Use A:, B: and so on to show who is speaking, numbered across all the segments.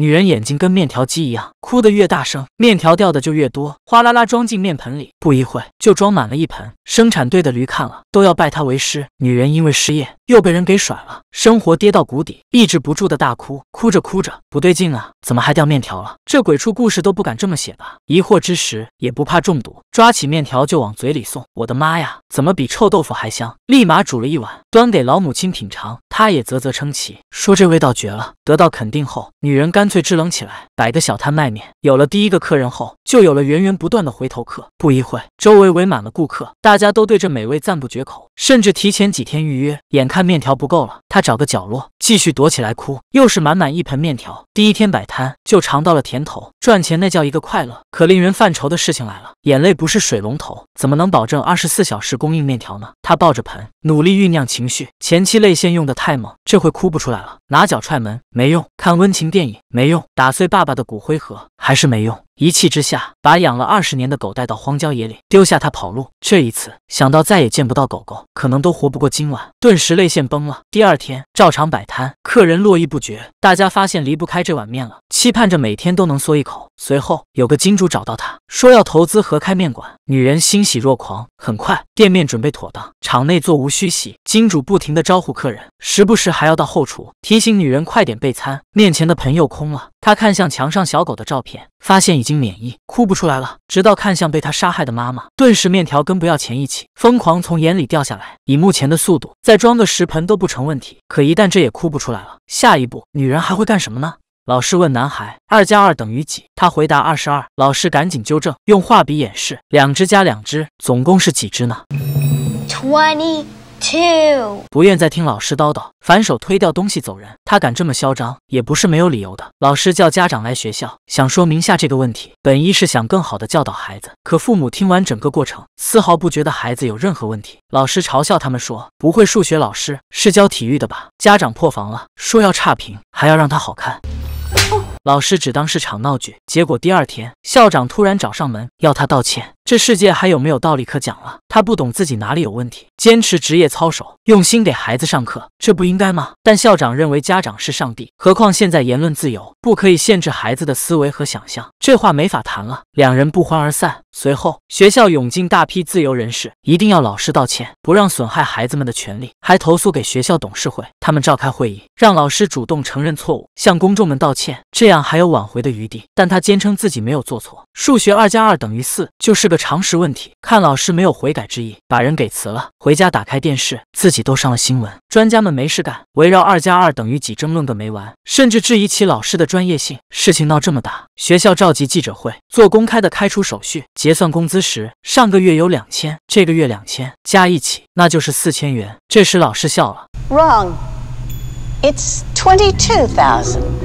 A: 女人眼睛跟面条机一样，哭得越大声，面条掉的就越多，哗啦啦装进面盆里，不一会就装满了一盆。生产队的驴看了都要拜她为师。女人因为失业，又被人给甩了，生活跌到谷底，抑制不住的大哭。哭着哭着，不对劲啊，怎么还掉面条了？这鬼畜故事都不敢这么写吧？疑惑之时，也不怕中毒，抓起面条就往嘴里送。我的妈呀，怎么比臭豆腐还香？立马煮了一碗，端给老母亲品尝，她也啧啧称奇，说这味道绝了。得到肯定后，女人干。干脆支棱起来，摆个小摊卖面。有了第一个客人后，就有了源源不断的回头客。不一会周围围满了顾客，大家都对这美味赞不绝口，甚至提前几天预约。眼看面条不够了，他找个角落继续躲起来哭。又是满满一盆面条。第一天摆摊就尝到了甜头，赚钱那叫一个快乐。可令人犯愁的事情来了，眼泪不是水龙头，怎么能保证二十四小时供应面条呢？他抱着盆，努力酝酿情绪。前期泪腺用得太猛，这回哭不出来了。拿脚踹门没用，看温情电影。没用，打碎爸爸的骨灰盒。还是没用，一气之下把养了二十年的狗带到荒郊野岭，丢下它跑路。这一次想到再也见不到狗狗，可能都活不过今晚，顿时泪腺崩了。第二天照常摆摊，客人络绎不绝，大家发现离不开这碗面了，期盼着每天都能嗦一口。随后有个金主找到他，说要投资合开面馆，女人欣喜若狂。很快店面准备妥当，场内座无虚席，金主不停地招呼客人，时不时还要到后厨提醒女人快点备餐，面前的盆又空了。他看向墙上小狗的照片，发现已经免疫，哭不出来了。直到看向被他杀害的妈妈，顿时面条跟不要钱一起疯狂从眼里掉下来。以目前的速度，再装个食盆都不成问题。可一旦这也哭不出来了，下一步女人还会干什么呢？老师问男孩，二加二等于几？他回答二十二。老师赶紧纠正，用画笔演示，两只加两只，总共是几只呢？Twenty. 不愿再听老师叨叨，反手推掉东西走人。他敢这么嚣张，也不是没有理由的。老师叫家长来学校，想说明下这个问题，本意是想更好的教导孩子。可父母听完整个过程，丝毫不觉得孩子有任何问题。老师嘲笑他们说：“不会数学，老师是教体育的吧？”家长破防了，说要差评，还要让他好看。老师只当是场闹剧，结果第二天校长突然找上门，要他道歉。这世界还有没有道理可讲了？他不懂自己哪里有问题，坚持职业操守，用心给孩子上课，这不应该吗？但校长认为家长是上帝，何况现在言论自由，不可以限制孩子的思维和想象，这话没法谈了。两人不欢而散。随后，学校涌进大批自由人士，一定要老师道歉，不让损害孩子们的权利，还投诉给学校董事会。他们召开会议，让老师主动承认错误，向公众们道歉，这样还有挽回的余地。但他坚称自己没有做错。数学二加二等于四，就是个常识问题。看老师没有悔改之意，把人给辞了。回家打开电视，自己都上了新闻。专家们没事干，围绕二加二等于几争论个没完，甚至质疑起老师的专业性。事情闹这么大，学校召集记者会，做公开的开除手续。结算工资时，上个月有两千，这个月两千加一起，那就是四千元。这时老师笑了。Wrong. It's twenty two thousand.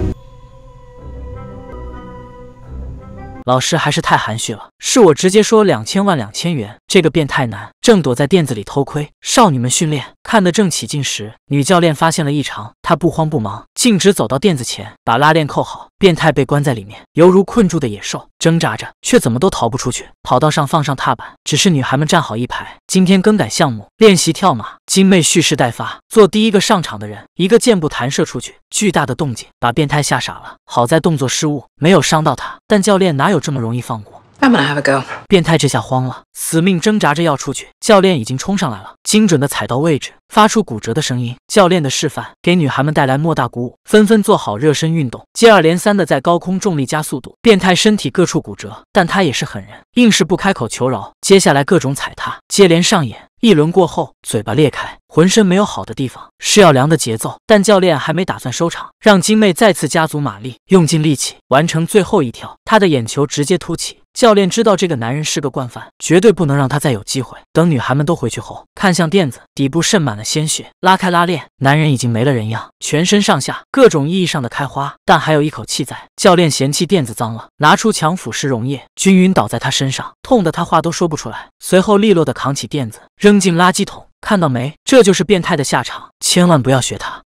A: 老师还是太含蓄了。是我直接说两千万两千元，这个变态男正躲在垫子里偷窥少女们训练，看得正起劲时，女教练发现了异常。她不慌不忙，径直走到垫子前，把拉链扣好。变态被关在里面，犹如困住的野兽，挣扎着却怎么都逃不出去。跑道上放上踏板，只是女孩们站好一排。今天更改项目，练习跳马。金妹蓄势待发，做第一个上场的人，一个箭步弹射出去，巨大的动静把变态吓傻了。好在动作失误，没有伤到他。但教练哪有这么容易放过？I'm gonna have 变态这下慌了，死命挣扎着要出去。教练已经冲上来了，精准的踩到位置，发出骨折的声音。教练的示范给女孩们带来莫大鼓舞，纷纷做好热身运动，接二连三的在高空重力加速度，变态身体各处骨折，但他也是狠人，硬是不开口求饶。接下来各种踩踏接连上演，一轮过后，嘴巴裂开，浑身没有好的地方，是要凉的节奏。但教练还没打算收场，让金妹再次加足马力，用尽力气完成最后一跳。她的眼球直接凸起。教练知道这个男人是个惯犯，绝对不能让他再有机会。等女孩们都回去后，看向垫子底部渗满了鲜血，拉开拉链，男人已经没了人样，全身上下各种意义上的开花，但还有一口气在。教练嫌弃垫子脏了，拿出强腐蚀溶液，均匀倒在他身上，痛得他话都说不出来。随后利落的扛起垫子，扔进垃圾桶。看到没？这就是变态的下场，千万不要学他。